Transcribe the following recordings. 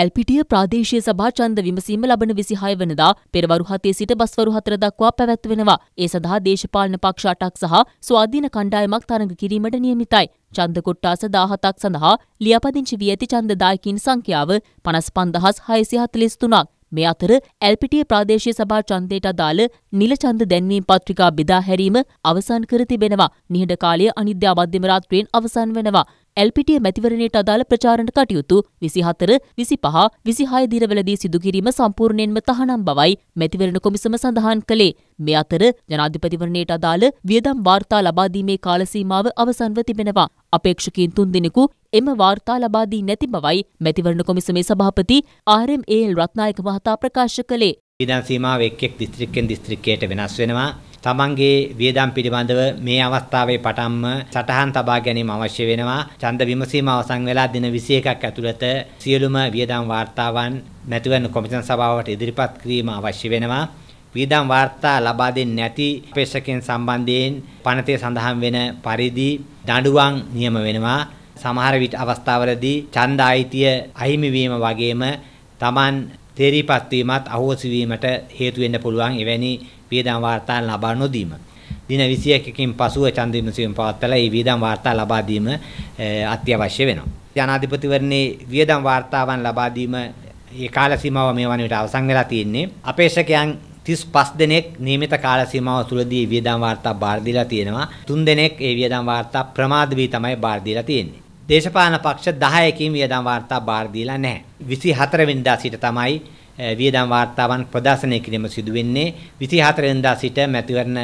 ඇල්පිටිය ප්‍රාදේශය සභා චන්ද විමසීම ලබන විසිහය වනදා පෙරවරු හතේ සිට බස්වරු හතර දක්වා පැවැත්වෙනවා. ඒ සඳහා දේශපාලන පක්ෂ අටක් සහ ස්වාධීන කණ්ඩායමක් තරඟ කිරීමට නියමිතයි. චන්ද කොට්ටාස දාහතක් සඳහා ලියාපදිංචි වී ඇති චන්දදායකින් සංඛ්‍යාව පනස් පන්දහස් හයසි හතලිස් තුනක්. මේ අතර ඇල්පිටිය ප්‍රාදේශය සභා චන්දයට අදාළ නිලචන්ද දැන්වීම් පත්‍රිකා බෙදා හැරීම අවසන් කර තිබෙනවා. නිහඬ කාලය අනිද්‍ය මධ්‍යම රාත්‍රියෙන් අවසන් වෙනවා. ඇල්පිටිය මැතිවරණයට අදාළ ප්‍රචාරණ කටයුතු විසිහතර විසිපහ විසිහය දිනවලදී සිදුකිරීම සම්පූර්ණයෙන්ම තහනම් බවයි මැතිවරණ කොමිසම සඳහන් කළේ මේ අතර ජනාධිපතිවරණයට අදාළ වියදම් වාර්තා ලබාදීමේ කාලසීමාව අවසන්ව තිබෙනවා අපේක්ෂකීන් තුන් දෙනෙකු එම වාර්තා ලබාදී නැති බවයි මැතිවරණ කොමිසමේ සභාපති ආර්.එම්.ඒල් රත්නායක මහතා ප්‍රකාශ කළේ විදන් සීමාව එක් එක් දිස්ත්‍රික්කෙන් දිස්ත්‍රික්කයට වෙනස් වෙනවා තමන්ගේ වියදම් පිළිබඳව මේ අවස්ථාවේ පටන්ම සටහන් තබා ගැනීම අවශ්‍ය වෙනවා. ඡන්ද විමසීම අවසන් වෙලා දින 21ක් ඇතුළත සියලුම වියදම් වාර්තාවන් මැතිවරණ කොමිෂන් සභාවට ඉදිරිපත් කිරීම අවශ්‍ය වෙනවා. වියදම් වාර්තා ලබා දෙන්නේ නැති අපේක්ෂකයන් සම්බන්ධයෙන් පනතේ සඳහන් වෙන පරිදි දඬුවම් නියම වෙනවා. සමහර විට අවස්ථාවලදී ඡන්ද අයිතිය අහිමි වීම වගේම Taman තේරීපත් වීමත් අහෝසි වීමට හේතු වෙන්න පුළුවන් එවැනි වියදම් වාර්තා ලබා නොදීම. දින 21කින් පසුව ඡන්ද විමසීම පවත්වලා මේ වියදම් වාර්තා ලබා දීම අත්‍යවශ්‍ය වෙනවා. ජනාධිපතිවරණේ වියදම් වාර්තාවන් ලබා දීම මේ කාල සීමාව මේ වන විට අවසන් වෙලා තියෙන්නේ. අපේක්ෂකයන් 35 දෙනෙක් නියමිත කාල සීමාව තුළදී වියදම් වාර්තා බාර දීලා තියෙනවා. 3 දෙනෙක් ඒ වියදම් වාර්තා ප්‍රමාද වී තමයි බාර දීලා තියෙන්නේ. දේශපාලන පක්ෂ 10කින් වියදම් වාර්තා බාර දීලා නැහැ. 24 වෙනිදා සිට තමයි වියදම් වාර්තාවන් ප්‍රදර්ශනය කිරීම සිදු වෙන්නේ 24 වෙනිදා සිට මැතිවරණ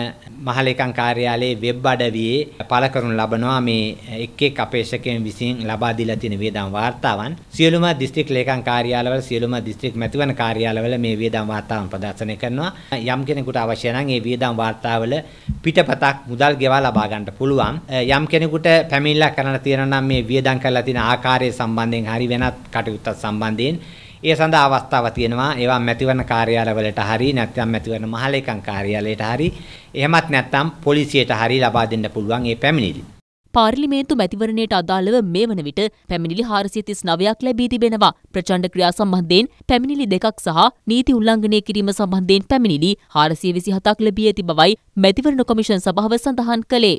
මහලේකම් කාර්යාලයේ වෙබ් අඩවියේ පළ කරනු ලබනවා මේ එක් එක් අපේක්ෂකයන් විසින් ලබා දීලා තියෙන වියදම් වාර්තාවන් සියලුම දිස්ත්‍රික් ලේකම් කාර්යාලවල සියලුම දිස්ත්‍රික් මැතිවරණ කාර්යාලවල මේ වියදම් වාර්තාවන් ප්‍රදර්ශනය කරනවා යම් කෙනෙකුට අවශ්‍ය නම් මේ වියදම් වාර්තාවල පිටපතක් මුදල් ගෙවා ලබා ගන්න පුළුවන් යම් කෙනෙකුට පැමිණිලා කරන්න තියෙනවා නම් මේ වියදම් කරලා තියෙන ආකාරය සම්බන්ධයෙන් හරි වෙනත් කටයුත්තක් සම්බන්ධයෙන් ඒ සඳහා අවස්ථාව තියෙනවා. ඒවා මැතිවරණ කාර්යාලවලට හරි නැත්නම් මැතිවරණ මහලේකම් කාර්යාලයට හරි එහෙමත් නැත්නම් පොලිසියට හරි ලබා දෙන්න පුළුවන් ඒ පැමිණිලි. පාර්ලිමේන්තු මැතිවරණයට අදාළව මේ වන විට පැමිණිලි හාරසිය තිස් නවයක් ලැබී තිබෙනවා. ප්‍රචණ්ඩ ක්‍රියා සම්බන්ධයෙන් පැමිණිලි දෙකක් සහ නීති උල්ලංඝනය කිරීම සම්බන්ධයෙන් පැමිණිලි හාරසිය විසි හතක් ලැබී ඇති බවයි මැතිවරණ කොමිෂන් සභාව සඳහන් කළේ.